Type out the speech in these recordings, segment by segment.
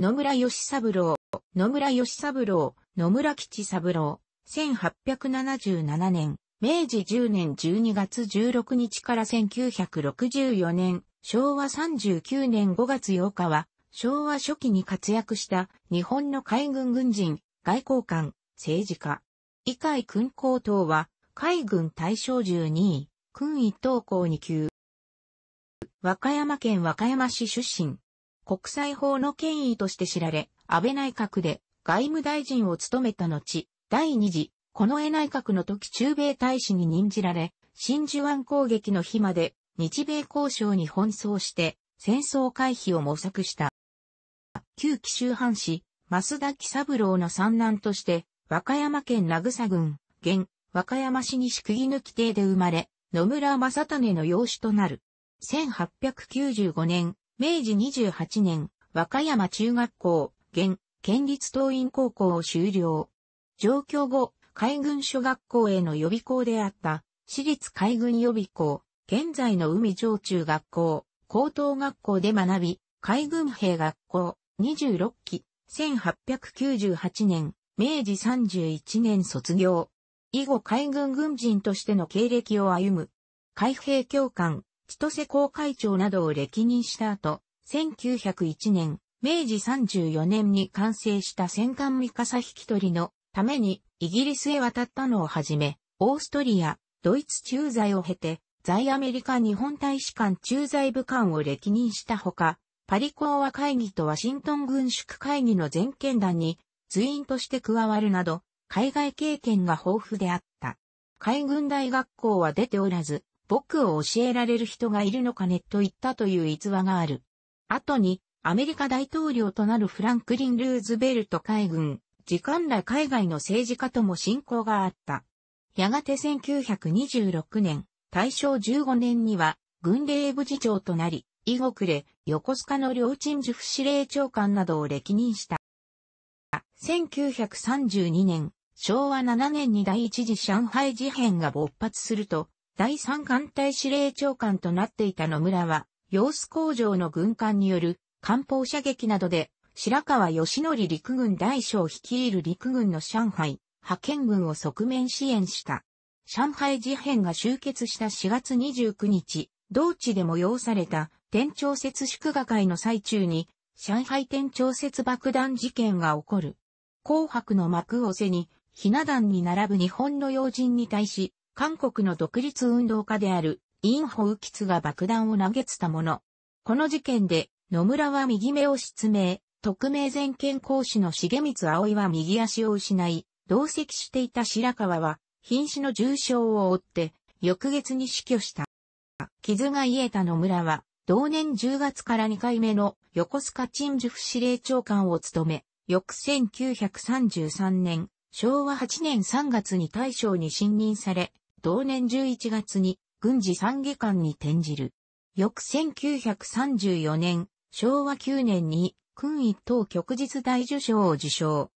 野村義三郎、野村義三郎、野村吉三郎、1877年、明治10年12月16日から1964年、昭和39年5月8日は、昭和初期に活躍した日本の海軍軍人、外交官、政治家。以下勲功等は、海軍大将12位、勲一等校2級。和歌山県和歌山市出身。国際法の権威として知られ、安倍内閣で外務大臣を務めた後、第二次、近衛内閣の時中米大使に任じられ、真珠湾攻撃の日まで日米交渉に奔走して戦争回避を模索した。旧紀州藩士、増田喜三郎の三男として、和歌山県名草郡、現、和歌山市西釘抜き邸で生まれ、野村正種の養子となる。1895年、明治28年、和歌山中学校、現、県立東院高校を修了。上京後、海軍諸学校への予備校であった、私立海軍予備校、現在の海上中学校、高等学校で学び、海軍兵学校、26期、1898年、明治31年卒業。以後海軍軍人としての経歴を歩む。海兵教官、千歳公会長などを歴任した後、1901年、明治34年に完成した戦艦三笠引き取りのためにイギリスへ渡ったのをはじめ、オーストリア、ドイツ駐在を経て、在アメリカ日本大使館駐在部官を歴任したほか、パリ講和会議とワシントン軍縮会議の全権団に通員として加わるなど、海外経験が豊富であった。海軍大学校は出ておらず、僕を教えられる人がいるのかねと言ったという逸話がある。後に、アメリカ大統領となるフランクリン・ルーズベルト海軍、時間来海外の政治家とも親交があった。やがて1926年、大正15年には、軍令部次長となり、以後くれ、横須賀の両鎮守府司令長官などを歴任した。1932年、昭和7年に第一次上海事変が勃発すると、第三艦隊司令長官となっていた野村は、様子工場の軍艦による艦砲射撃などで、白川義則陸軍大将率いる陸軍の上海、派遣軍を側面支援した。上海事変が終結した4月29日、同地で催された天朝節祝賀会の最中に、上海天朝節爆弾事件が起こる。紅白の幕を背に、ひな壇に並ぶ日本の要人に対し、韓国の独立運動家であるインホウキツが爆弾を投げつたもの。この事件で野村は右目を失明、特命全権講師の重光葵は右足を失い、同席していた白川は瀕死の重傷を負って翌月に死去した。傷が癒えた野村は同年10月から2回目の横須賀鎮守府司令長官を務め、翌1933年、昭和8年3月に大将に信任され、同年11月に軍事参議官に転じる。翌1934年、昭和9年に軍一等旭日大受賞を受賞。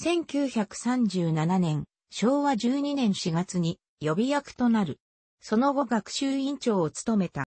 1937年、昭和12年4月に予備役となる。その後学習委員長を務めた。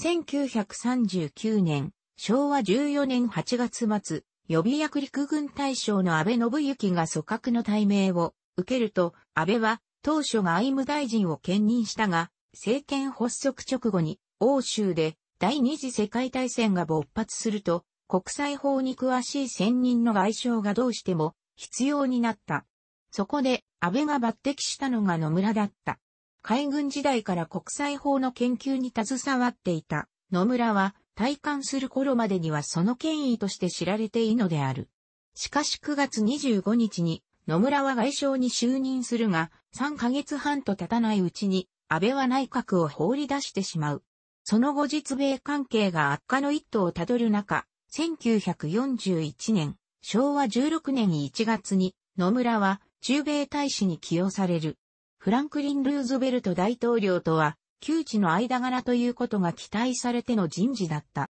1939年、昭和14年8月末、予備役陸軍大将の安倍信行が組閣の大名を受けると、安倍は当初外務大臣を兼任したが、政権発足直後に欧州で第二次世界大戦が勃発すると、国際法に詳しい専任の外相がどうしても必要になった。そこで安倍が抜擢したのが野村だった。海軍時代から国際法の研究に携わっていた野村は退官する頃までにはその権威として知られていいのである。しかし9月25日に野村は外相に就任するが、3ヶ月半と経たないうちに、安倍は内閣を放り出してしまう。その後実米関係が悪化の一途をたどる中、1941年、昭和16年1月に、野村は中米大使に起用される。フランクリン・ルーズベルト大統領とは、窮地の間柄ということが期待されての人事だった。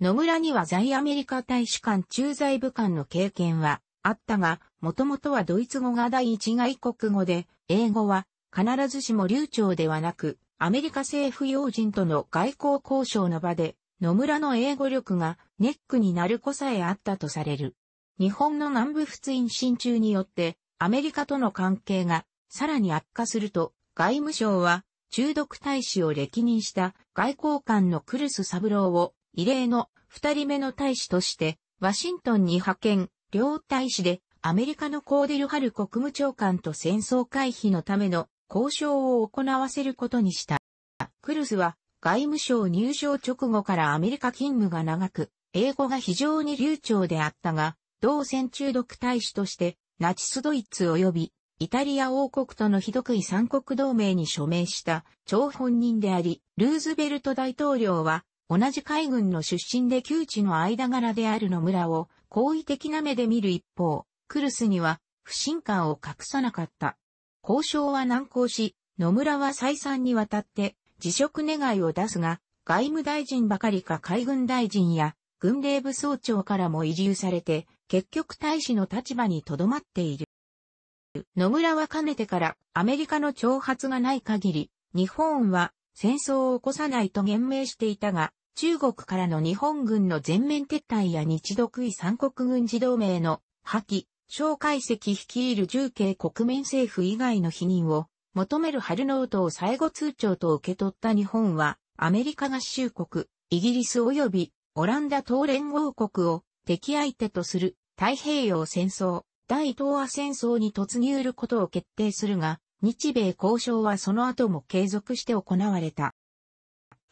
野村には在アメリカ大使館駐在部官の経験はあったが、もともとはドイツ語が第一外国語で、英語は必ずしも流暢ではなく、アメリカ政府要人との外交交渉の場で、野村の英語力がネックになる子さえあったとされる。日本の南部仏印進中によって、アメリカとの関係がさらに悪化すると、外務省は中毒大使を歴任した外交官のクルス・サブローを異例の二人目の大使としてワシントンに派遣、両大使でアメリカのコーデルハル国務長官と戦争回避のための交渉を行わせることにした。クルスは外務省入省直後からアメリカ勤務が長く、英語が非常に流暢であったが、同戦中毒大使としてナチスドイツ及びイタリア王国とのひどくい三国同盟に署名した張本人であり、ルーズベルト大統領は同じ海軍の出身で旧知の間柄である野村を好意的な目で見る一方、クルスには不信感を隠さなかった。交渉は難航し、野村は再三にわたって辞職願を出すが、外務大臣ばかりか海軍大臣や軍令部総長からも移住されて、結局大使の立場に留まっている。野村はかねてからアメリカの挑発がない限り、日本は戦争を起こさないと言明していたが、中国からの日本軍の全面撤退や日独位三国軍事同盟の破棄、蒋介石率いる重慶国民政府以外の否認を求める春ノートを最後通帳と受け取った日本は、アメリカ合衆国、イギリス及びオランダ等連合国を敵相手とする太平洋戦争、大東亜戦争に突入ることを決定するが、日米交渉はその後も継続して行われた。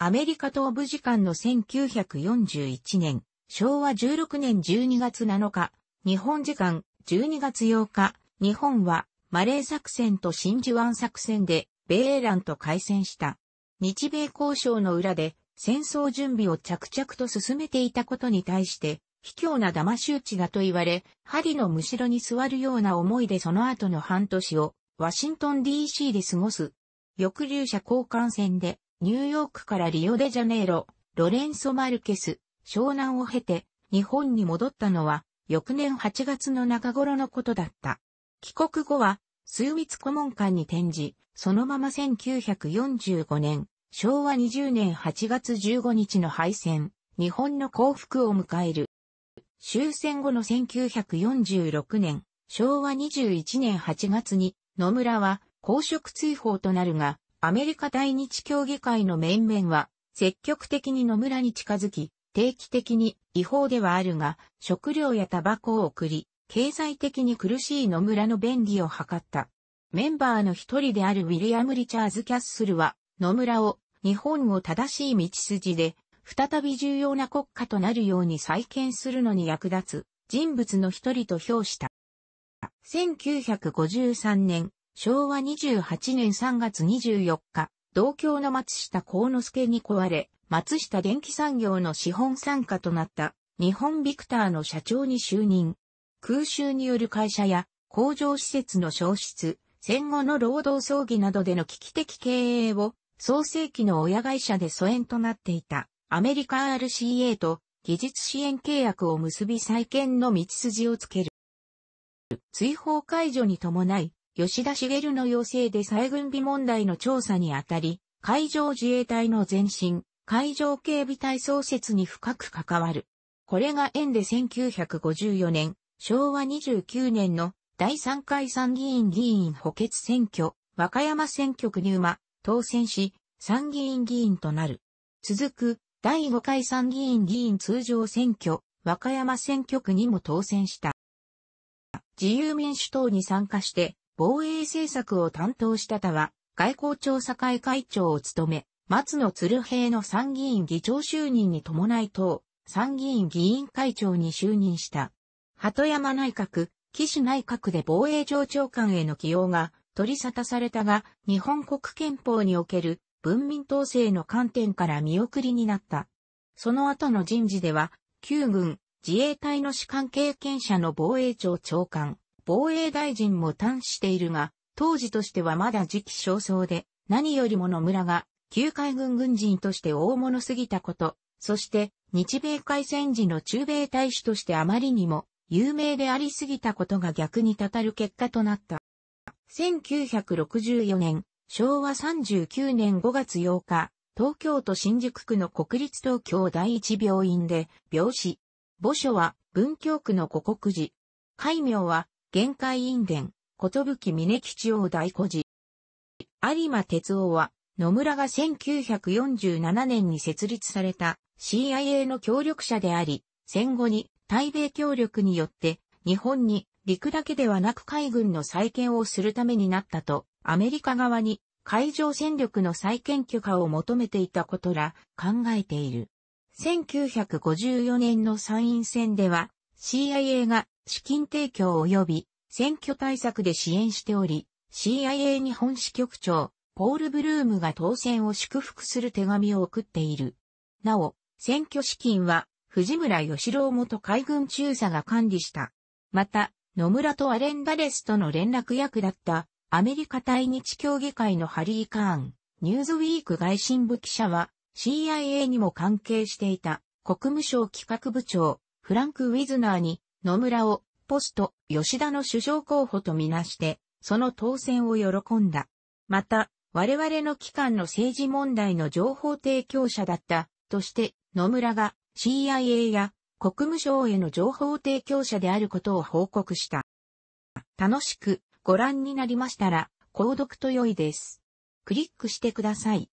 アメリカ東部時間の1941年、昭和16年12月7日、日本時間12月8日、日本はマレー作戦と真珠湾作戦で米英蘭と開戦した。日米交渉の裏で戦争準備を着々と進めていたことに対して、卑怯な騙し討ちだと言われ、針のむしろに座るような思いでその後の半年を、ワシントン DC で過ごす。抑留者交換戦でニューヨークからリオデジャネイロ、ロレンソ・マルケス、湘南を経て、日本に戻ったのは、翌年8月の中頃のことだった。帰国後は、数密顧問館に転じ、そのまま1945年、昭和20年8月15日の敗戦、日本の降伏を迎える。終戦後の1946年、昭和21年8月に、野村は公職追放となるが、アメリカ大日協議会の面々は、積極的に野村に近づき、定期的に違法ではあるが、食料やタバコを送り、経済的に苦しい野村の便利を図った。メンバーの一人であるウィリアム・リチャーズ・キャッスルは、野村を日本を正しい道筋で、再び重要な国家となるように再建するのに役立つ人物の一人と評した。1953年、昭和28年3月24日、同郷の松下幸之助に壊れ、松下電気産業の資本参加となった日本ビクターの社長に就任。空襲による会社や工場施設の消失、戦後の労働葬儀などでの危機的経営を創世期の親会社で疎遠となっていたアメリカ RCA と技術支援契約を結び再建の道筋をつける。追放解除に伴い、吉田茂の要請で再軍備問題の調査にあたり、海上自衛隊の前身、海上警備隊創設に深く関わる。これが縁で1954年、昭和29年の第3回参議院議員補欠選挙、和歌山選挙区入馬、当選し、参議院議員となる。続く、第5回参議院議員通常選挙、和歌山選挙区にも当選した。自由民主党に参加して、防衛政策を担当した他は、外交調査会会長を務め、松野鶴平の参議院議長就任に伴い党、参議院議員会長に就任した。鳩山内閣、岸内閣で防衛上長官への起用が取り沙汰されたが、日本国憲法における文民統制の観点から見送りになった。その後の人事では、旧軍、自衛隊の士官経験者の防衛庁長官、防衛大臣も端しているが、当時としてはまだ時期尚早で、何よりも野村が、旧海軍軍人として大物すぎたこと、そして、日米海戦時の中米大使としてあまりにも、有名でありすぎたことが逆にたたる結果となった。1964年、昭和39年5月8日、東京都新宿区の国立東京第一病院で、病死。墓所は文京区の古国寺。戒名は玄海院伝、ことぶき峰吉王大孤児。有馬哲夫は、野村が1947年に設立された CIA の協力者であり、戦後に対米協力によって日本に陸だけではなく海軍の再建をするためになったと、アメリカ側に海上戦力の再建許可を求めていたことら考えている。1954年の参院選では CIA が資金提供及び選挙対策で支援しており、CIA 日本支局長、ポール・ブルームが当選を祝福する手紙を送っている。なお、選挙資金は藤村義郎元海軍中佐が管理した。また、野村とアレン・ダレスとの連絡役だったアメリカ対日協議会のハリー・カーン、ニューズウィーク外信部記者は CIA にも関係していた国務省企画部長、フランク・ウィズナーに、野村を、ポスト、吉田の首相候補とみなして、その当選を喜んだ。また、我々の機関の政治問題の情報提供者だった、として、野村が CIA や国務省への情報提供者であることを報告した。楽しくご覧になりましたら、購読と良いです。クリックしてください。